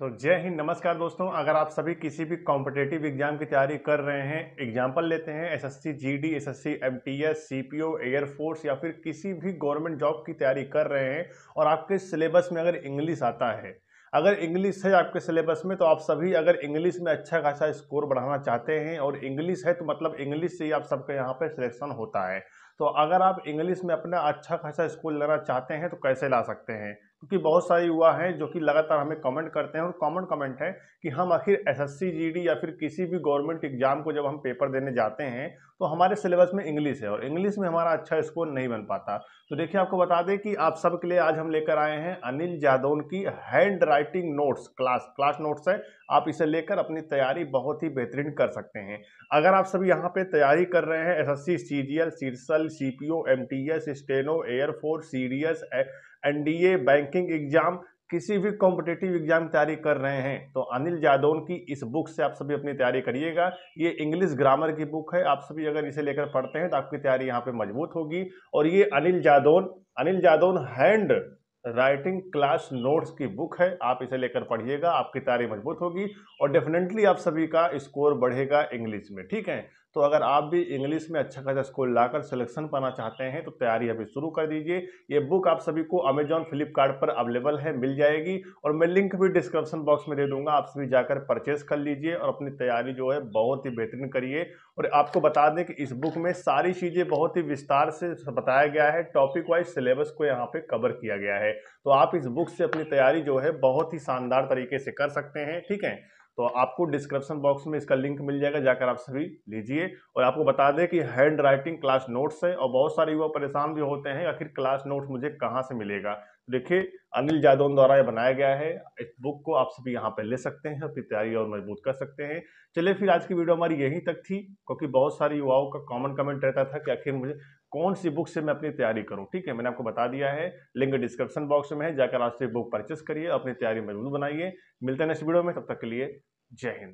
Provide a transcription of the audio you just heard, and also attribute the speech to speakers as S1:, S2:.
S1: तो जय हिंद नमस्कार दोस्तों अगर आप सभी किसी भी कॉम्पिटेटिव एग्जाम की तैयारी कर रहे हैं एग्जाम्पल लेते हैं SSC GD SSC MTS CPO air force या फिर किसी भी गवर्नमेंट जॉब की तैयारी कर रहे हैं और आपके सिलेबस में अगर इंग्लिश आता है अगर इंग्लिश है आपके सिलेबस में तो आप सभी अगर इंग्लिश में अच्छा खासा स्कोर बढ़ाना चाहते हैं और इंग्लिश है तो मतलब इंग्लिश से ही आप सबके यहाँ पर सिलेक्शन होता है तो अगर आप इंग्लिश में अपना अच्छा खासा स्कोर लेना चाहते हैं तो कैसे ला सकते हैं क्योंकि बहुत सारे युवा हैं जो कि लगातार हमें कमेंट करते हैं और कॉमन कमेंट है कि हम आखिर एसएससी जीडी या फिर किसी भी गवर्नमेंट एग्जाम को जब हम पेपर देने जाते हैं तो हमारे सिलेबस में इंग्लिश है और इंग्लिश में हमारा अच्छा स्कोर नहीं बन पाता तो देखिए आपको बता दें कि आप सबके लिए आज हम लेकर आए हैं अनिल जादौन की hand writing notes class class notes है आप इसे लेकर अपनी तैयारी बहुत ही बेहतरीन कर सकते हैं अगर आप सभी यहाँ पे तैयारी कर रहे हैं S S C C G L सीरसल C P O M T S steno air force C D S NDA banking exam किसी भी कॉम्पिटेटिव एग्जाम तैयारी कर रहे हैं तो अनिल जादौन की इस बुक से आप सभी अपनी तैयारी करिएगा ये इंग्लिश ग्रामर की बुक है आप सभी अगर इसे लेकर पढ़ते हैं तो आपकी तैयारी यहाँ पे मजबूत होगी और ये Anil Jadaun Anil Jadaun hand writing class notes की बुक है आप इसे लेकर पढ़िएगा आपकी तैयारी मजबूत होगी और डेफिनेटली आप सभी का स्कोर बढ़ेगा इंग्लिश में ठीक है तो अगर आप भी इंग्लिश में अच्छा खासा स्कोर लाकर सिलेक्शन पाना चाहते हैं तो तैयारी अभी शुरू कर दीजिए ये बुक आप सभी को अमेजॉन फ्लिपकार्ट पर अवेलेबल है मिल जाएगी और मैं लिंक भी डिस्क्रिप्शन बॉक्स में दे दूंगा आप सभी जाकर परचेस कर लीजिए और अपनी तैयारी जो है बहुत ही बेहतरीन करिए और आपको बता दें कि इस बुक में सारी चीज़ें बहुत ही विस्तार से बताया गया है टॉपिक वाइज सिलेबस को यहाँ पर कवर किया गया है तो आप इस बुक से अपनी तैयारी जो है बहुत ही शानदार तरीके से कर सकते हैं ठीक है तो आपको डिस्क्रिप्शन बॉक्स में इसका लिंक मिल जाएगा जाकर आप सभी लीजिए और आपको बता दें कि हैंड राइटिंग क्लास नोट्स है और बहुत सारे युवा परेशान भी होते हैं आखिर क्लास नोट्स मुझे कहाँ से मिलेगा तो देखिए अनिल जादौन द्वारा यह बनाया गया है इस बुक को आप सभी यहाँ पर ले सकते हैं अपनी तैयारी और मजबूत कर सकते हैं चलिए फिर आज की वीडियो हमारी यहीं तक थी क्योंकि बहुत सारे युवाओं का कॉमन कमेंट रहता था कि आखिर मुझे कौन सी बुक से मैं अपनी तैयारी करूं ठीक है मैंने आपको बता दिया है लिंक डिस्क्रिप्शन बॉक्स में है जाकर आज से बुक परचेस करिए अपनी तैयारी मजबूत बनाइए मिलते हैं नेक्स्ट वीडियो में तब तक के लिए Jai Hind.